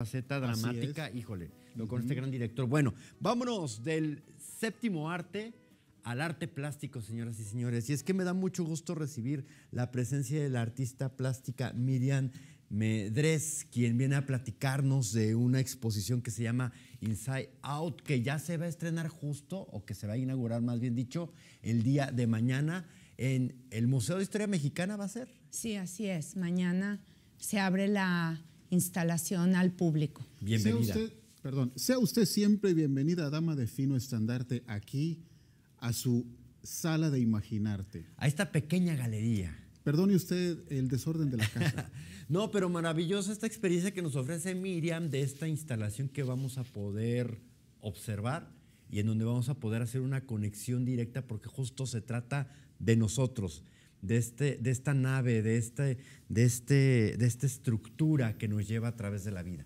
faceta dramática, híjole, lo con este gran director. Bueno, vámonos del séptimo arte al arte plástico, señoras y señores. Y es que me da mucho gusto recibir la presencia de la artista plástica Miriam Medrés, quien viene a platicarnos de una exposición que se llama Inside Out, que ya se va a estrenar justo, o que se va a inaugurar más bien dicho, el día de mañana en el Museo de Historia Mexicana, ¿va a ser? Sí, así es. Mañana se abre la instalación al público. Bienvenida. Sea usted, perdón, sea usted siempre bienvenida, dama de fino estandarte, aquí a su sala de imaginarte. A esta pequeña galería. Perdone usted el desorden de la casa. no, pero maravillosa esta experiencia que nos ofrece Miriam de esta instalación que vamos a poder observar y en donde vamos a poder hacer una conexión directa porque justo se trata de nosotros. Este, de, esta nave, de, este, de, este, de esta estructura que nos lleva a través de la vida.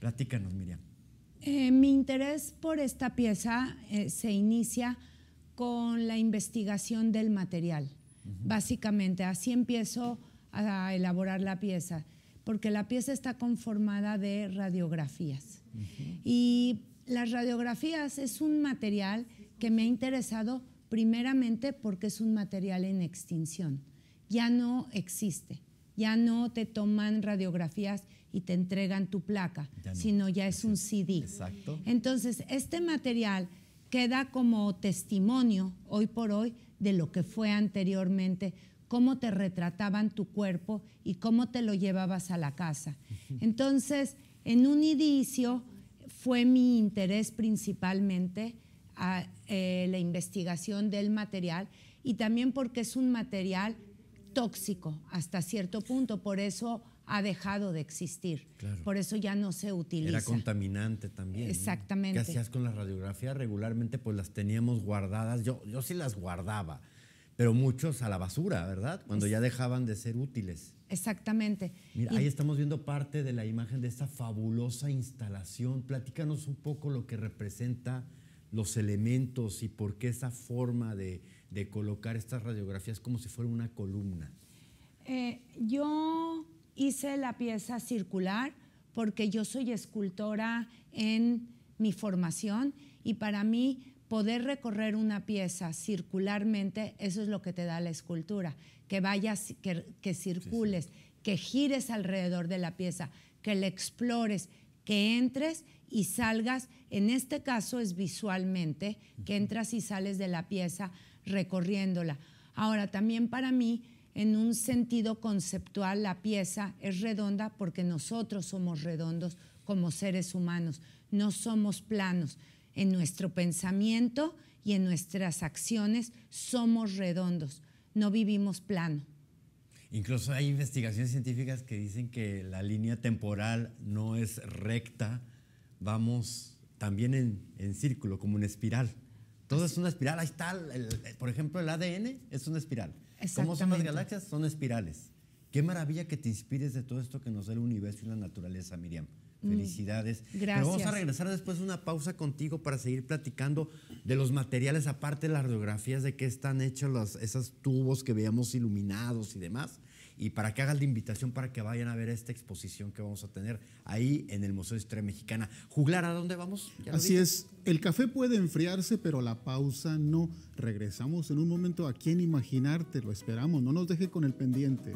Platícanos, Miriam. Eh, mi interés por esta pieza eh, se inicia con la investigación del material, básicamente. Así empiezo a elaborar la pieza, porque la pieza está conformada de radiografías. Y las radiografías es un material que me ha interesado Primeramente porque es un material en extinción. Ya no existe. Ya no te toman radiografías y te entregan tu placa, sino ya es un CD. Exacto. Entonces, este material queda como testimonio hoy por hoy de lo que fue anteriormente, cómo te retrataban tu cuerpo y cómo te lo llevabas a la casa. Entonces, en un inicio fue mi interés principalmente a eh, la investigación del material y también porque es un material tóxico hasta cierto punto, por eso ha dejado de existir, por eso ya no se utiliza. Era contaminante también. Exactamente. ¿Qué hacías con las radiografías? Regularmente pues las teníamos guardadas, yo, yo sí las guardaba, pero muchos a la basura, ¿verdad? Cuando ya dejaban de ser útiles. Exactamente. Mira, ahí estamos viendo parte de la imagen de esta fabulosa instalación. Platícanos un poco lo que representa los elementos y por qué esa forma de, de colocar estas radiografías como si fuera una columna? Eh, yo hice la pieza circular porque yo soy escultora en mi formación y para mí poder recorrer una pieza circularmente, eso es lo que te da la escultura, que vayas, que, circules, que gires alrededor de la pieza, que la explores, que entres y salgas, en este caso es visualmente, que entras y sales de la pieza recorriéndola. Ahora, también para mí, en un sentido conceptual, la pieza es redonda porque nosotros somos redondos como seres humanos, no somos planos. En nuestro pensamiento y en nuestras acciones somos redondos, no vivimos plano. Incluso hay investigaciones científicas que dicen que la línea temporal no es recta, vamos también en, en círculo, como en espiral. Todo es una espiral. Ahí está, el, por ejemplo, el ADN es una espiral. ¿Cómo son las galaxias? Son espirales. Qué maravilla que te inspires de todo esto que nos da el universo y la naturaleza, Miriam. Mm. Felicidades. gracias. Pero vamos a regresar después de una pausa contigo para seguir platicando de los materiales, aparte de las radiografías, de qué están hechos los, esos tubos que veíamos iluminados y demás y para que hagan la invitación para que vayan a ver esta exposición que vamos a tener ahí en el Museo de Historia Mexicana. Juglar, ¿a dónde vamos? Así es, el café puede enfriarse, pero la pausa no. Regresamos en un momento a quien imaginarte, lo esperamos, no nos deje con el pendiente.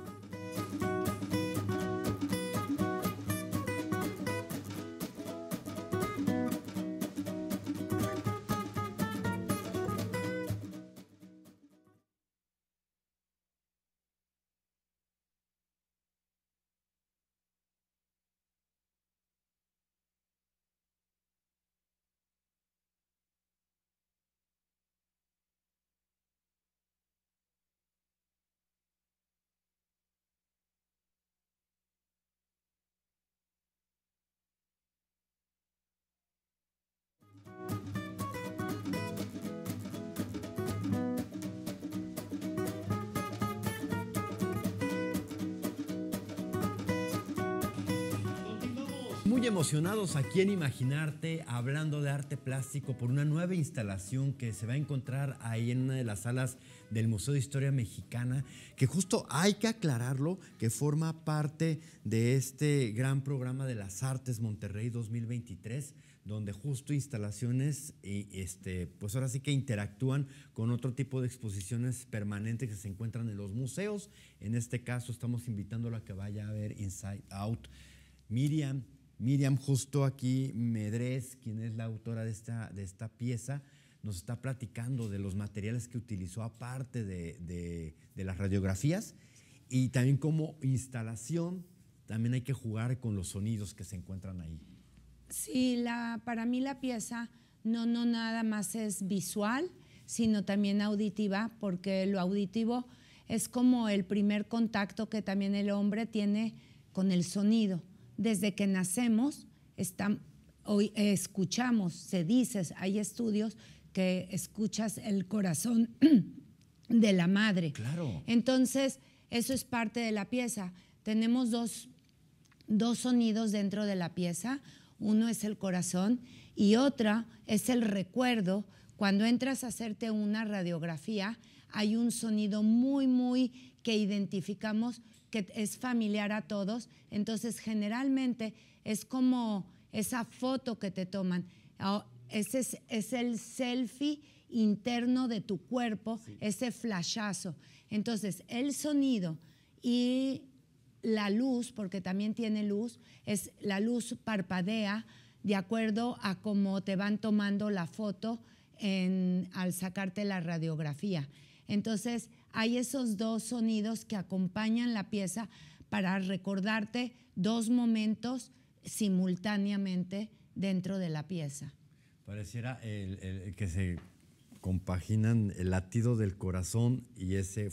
Muy emocionados aquí en Imaginarte, hablando de arte plástico por una nueva instalación que se va a encontrar ahí en una de las salas del Museo de Historia Mexicana, que justo hay que aclararlo, que forma parte de este gran programa de las artes Monterrey 2023 donde justo instalaciones, este, pues ahora sí que interactúan con otro tipo de exposiciones permanentes que se encuentran en los museos. En este caso estamos invitándola a que vaya a ver Inside Out. Miriam, Miriam justo aquí Medrés, quien es la autora de esta, pieza, nos está platicando de los materiales que utilizó aparte de, las radiografías y también como instalación también hay que jugar con los sonidos que se encuentran ahí. Sí, para mí la pieza no, no nada más es visual, sino también auditiva, porque lo auditivo es como el primer contacto que también el hombre tiene con el sonido desde que nacemos, hoy escuchamos, se dice, hay estudios que escuchas el corazón de la madre. Claro. Entonces, eso es parte de la pieza. Tenemos dos, dos sonidos dentro de la pieza. Uno es el corazón y otra es el recuerdo. Cuando entras a hacerte una radiografía, hay un sonido muy, muy que identificamos que es familiar a todos. Entonces, generalmente es como esa foto que te toman. Ah, ese es, el selfie interno de tu cuerpo, ese flashazo. Entonces, el sonido y la luz, porque también tiene luz, es la luz parpadea de acuerdo a cómo te van tomando la foto en, al sacarte la radiografía. Entonces, hay esos dos sonidos que acompañan la pieza para recordarte dos momentos simultáneamente dentro de la pieza. Pareciera que se compaginan el latido del corazón y ese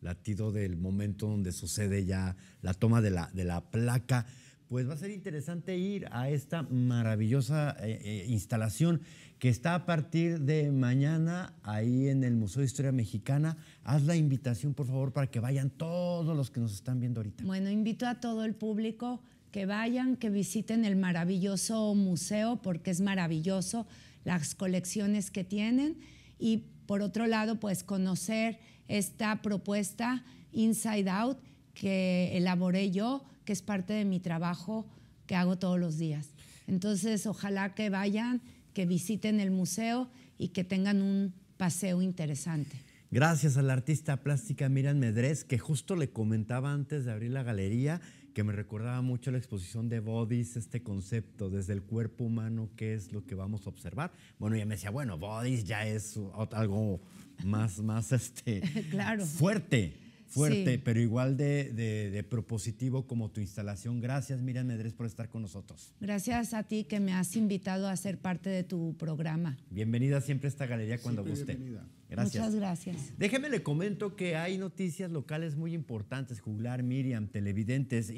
latido del momento donde sucede ya la toma de la, de la placa pues va a ser interesante ir a esta maravillosa eh, eh, instalación que está a partir de mañana ahí en el Museo de Historia Mexicana. Haz la invitación, por favor, para que vayan todos los que nos están viendo ahorita. Bueno, invito a todo el público que vayan, que visiten el maravilloso museo, porque es maravilloso las colecciones que tienen. Y por otro lado, pues conocer esta propuesta Inside Out que elaboré yo, que es parte de mi trabajo que hago todos los días. Entonces, ojalá que vayan, que visiten el museo y que tengan un paseo interesante. Gracias a la artista plástica Miriam Medrés, que justo le comentaba antes de abrir la galería, que me recordaba mucho la exposición de Bodies, este concepto desde el cuerpo humano, que es lo que vamos a observar. Bueno, ella me decía, bueno, Bodies ya es algo más, más este, claro. fuerte fuerte, pero igual de, propositivo como tu instalación. Gracias, Miriam Medrés, por estar con nosotros. Gracias a ti que me has invitado a ser parte de tu programa. Bienvenida siempre a esta galería cuando guste. Bienvenida. Gracias. Muchas gracias. Déjeme le comento que hay noticias locales muy importantes, juglar Miriam, televidentes.